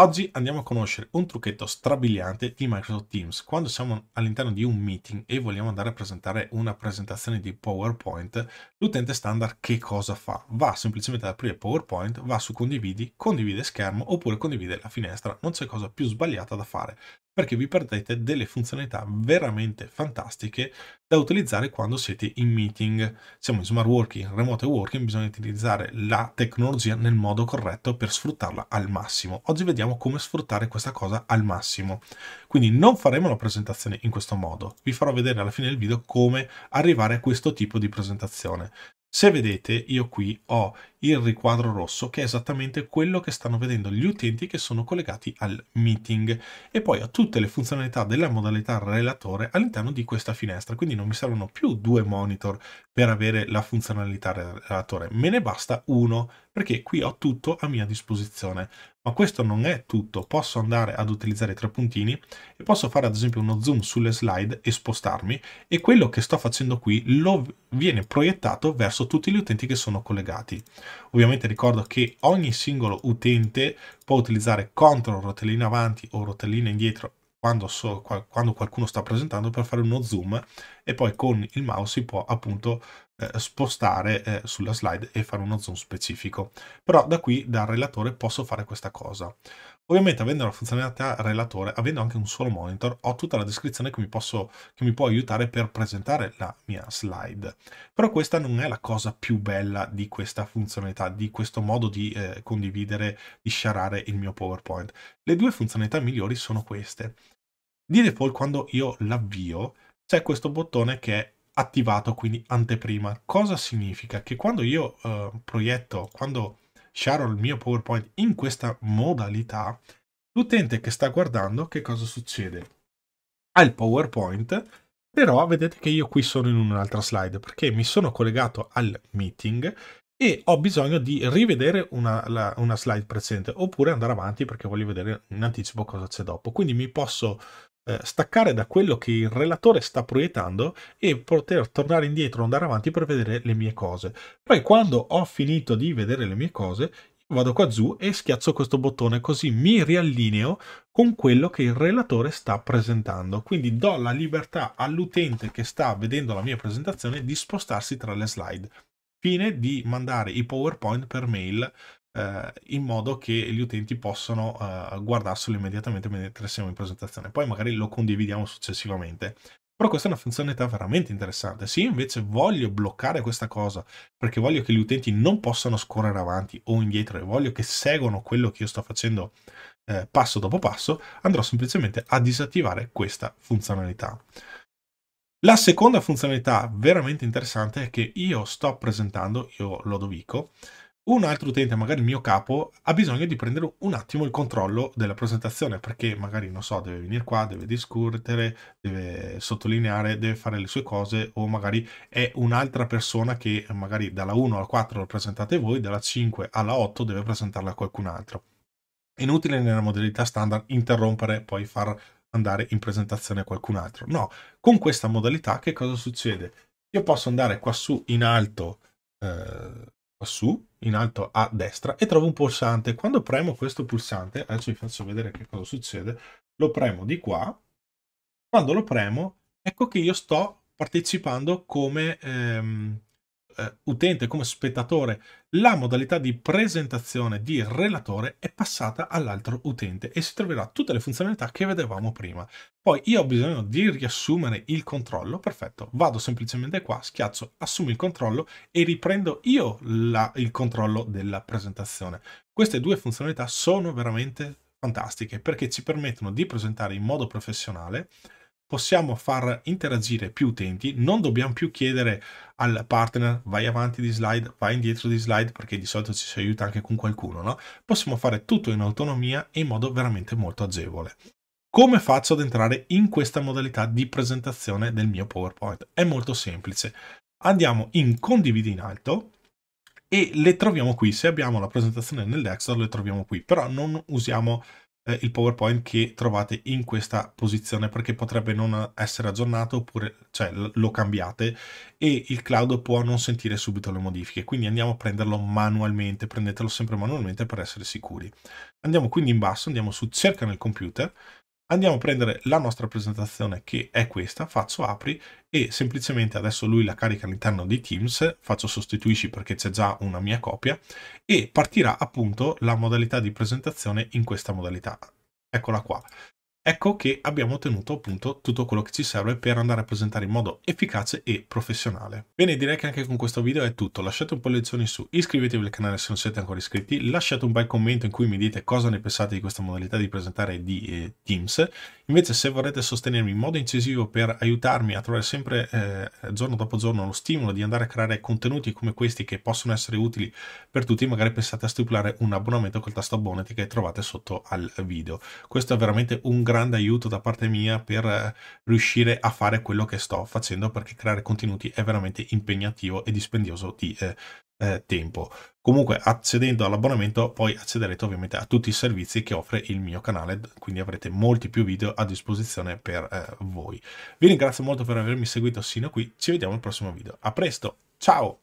Oggi andiamo a conoscere un trucchetto strabiliante di Microsoft Teams. Quando siamo all'interno di un meeting e vogliamo andare a presentare una presentazione di PowerPoint, l'utente standard che cosa fa? Va semplicemente ad aprire PowerPoint, va su condividi, condivide schermo oppure condivide la finestra. Non c'è cosa più sbagliata da fare perché vi perdete delle funzionalità veramente fantastiche da utilizzare quando siete in meeting. Siamo in smart working, remote working, bisogna utilizzare la tecnologia nel modo corretto per sfruttarla al massimo. Oggi vediamo come sfruttare questa cosa al massimo. Quindi non faremo la presentazione in questo modo, vi farò vedere alla fine del video come arrivare a questo tipo di presentazione. Se vedete io qui ho il riquadro rosso che è esattamente quello che stanno vedendo gli utenti che sono collegati al meeting e poi ho tutte le funzionalità della modalità relatore all'interno di questa finestra quindi non mi servono più due monitor per avere la funzionalità relatore me ne basta uno perché qui ho tutto a mia disposizione ma questo non è tutto posso andare ad utilizzare i tre puntini e posso fare ad esempio uno zoom sulle slide e spostarmi e quello che sto facendo qui lo viene proiettato verso tutti gli utenti che sono collegati Ovviamente ricordo che ogni singolo utente può utilizzare CTRL rotellina avanti o rotellina indietro quando, so, quando, qualcuno sta presentando per fare uno zoom e poi con il mouse si può appunto eh, spostare eh, sulla slide e fare uno zoom specifico. Però da qui, dal relatore, posso fare questa cosa. Ovviamente avendo la funzionalità relatore, avendo anche un solo monitor, ho tutta la descrizione che mi, posso, che mi può aiutare per presentare la mia slide. Però questa non è la cosa più bella di questa funzionalità, di questo modo di eh, condividere, di sharare il mio PowerPoint. Le due funzionalità migliori sono queste. Di default quando io l'avvio c'è questo bottone che è attivato, quindi anteprima. Cosa significa? Che quando io eh, proietto, quando share il mio PowerPoint in questa modalità, l'utente che sta guardando che cosa succede? Ha il PowerPoint, però vedete che io qui sono in un'altra slide perché mi sono collegato al meeting e ho bisogno di rivedere una, la, una slide presente oppure andare avanti perché voglio vedere in anticipo cosa c'è dopo. Quindi mi posso eh, staccare da quello che il relatore sta proiettando e poter tornare indietro, andare avanti per vedere le mie cose. Poi quando ho finito di vedere le mie cose, vado qua giù e schiaccio questo bottone così mi riallineo con quello che il relatore sta presentando. Quindi do la libertà all'utente che sta vedendo la mia presentazione di spostarsi tra le slide. Fine di mandare i PowerPoint per mail eh, in modo che gli utenti possano eh, guardarselo immediatamente mentre siamo in presentazione. Poi magari lo condividiamo successivamente. Però questa è una funzionalità veramente interessante. Se io invece voglio bloccare questa cosa perché voglio che gli utenti non possano scorrere avanti o indietro e voglio che seguano quello che io sto facendo eh, passo dopo passo, andrò semplicemente a disattivare questa funzionalità. La seconda funzionalità veramente interessante è che io sto presentando, io Lodovico, un altro utente, magari il mio capo, ha bisogno di prendere un attimo il controllo della presentazione perché magari, non so, deve venire qua, deve discutere, deve sottolineare, deve fare le sue cose o magari è un'altra persona che magari dalla 1 alla 4 la presentate voi, dalla 5 alla 8 deve presentarla a qualcun altro. È inutile nella modalità standard interrompere e poi far andare in presentazione qualcun altro. No, con questa modalità che cosa succede? Io posso andare qua su in alto eh, su, in alto a destra, e trovo un pulsante. Quando premo questo pulsante, adesso vi faccio vedere che cosa succede, lo premo di qua, quando lo premo, ecco che io sto partecipando come, ehm, eh, utente, come spettatore, la modalità di presentazione di relatore è passata all'altro utente e si troverà tutte le funzionalità che vedevamo prima. Poi io ho bisogno di riassumere il controllo, perfetto, vado semplicemente qua, schiaccio assumi il controllo e riprendo io la, il controllo della presentazione. Queste due funzionalità sono veramente fantastiche perché ci permettono di presentare in modo professionale possiamo far interagire più utenti, non dobbiamo più chiedere al partner vai avanti di slide, vai indietro di slide, perché di solito ci si aiuta anche con qualcuno, no? Possiamo fare tutto in autonomia e in modo veramente molto agevole. Come faccio ad entrare in questa modalità di presentazione del mio PowerPoint? È molto semplice. Andiamo in condividi in alto, e le troviamo qui. Se abbiamo la presentazione nel Dexter le troviamo qui, però non usiamo eh, il PowerPoint che trovate in questa posizione perché potrebbe non essere aggiornato oppure cioè, lo cambiate e il cloud può non sentire subito le modifiche. Quindi andiamo a prenderlo manualmente, prendetelo sempre manualmente per essere sicuri. Andiamo quindi in basso, andiamo su cerca nel computer andiamo a prendere la nostra presentazione che è questa, faccio apri e semplicemente adesso lui la carica all'interno di Teams, faccio sostituisci perché c'è già una mia copia e partirà appunto la modalità di presentazione in questa modalità. Eccola qua. Ecco che abbiamo ottenuto appunto tutto quello che ci serve per andare a presentare in modo efficace e professionale. Bene, direi che anche con questo video è tutto. Lasciate un po' le lezioni su, iscrivetevi al canale se non siete ancora iscritti, lasciate un bel commento in cui mi dite cosa ne pensate di questa modalità di presentare di eh, Teams. Invece se vorrete sostenermi in modo incisivo per aiutarmi a trovare sempre eh, giorno dopo giorno lo stimolo di andare a creare contenuti come questi che possono essere utili per tutti, magari pensate a stipulare un abbonamento col tasto abbonati che trovate sotto al video. Questo è veramente un grande aiuto da parte mia per eh, riuscire a fare quello che sto facendo perché creare contenuti è veramente impegnativo e dispendioso di eh, eh, tempo. Comunque accedendo all'abbonamento poi accederete ovviamente a tutti i servizi che offre il mio canale, quindi avrete molti più video a disposizione per eh, voi. Vi ringrazio molto per avermi seguito sino qui, ci vediamo al prossimo video. A presto, ciao!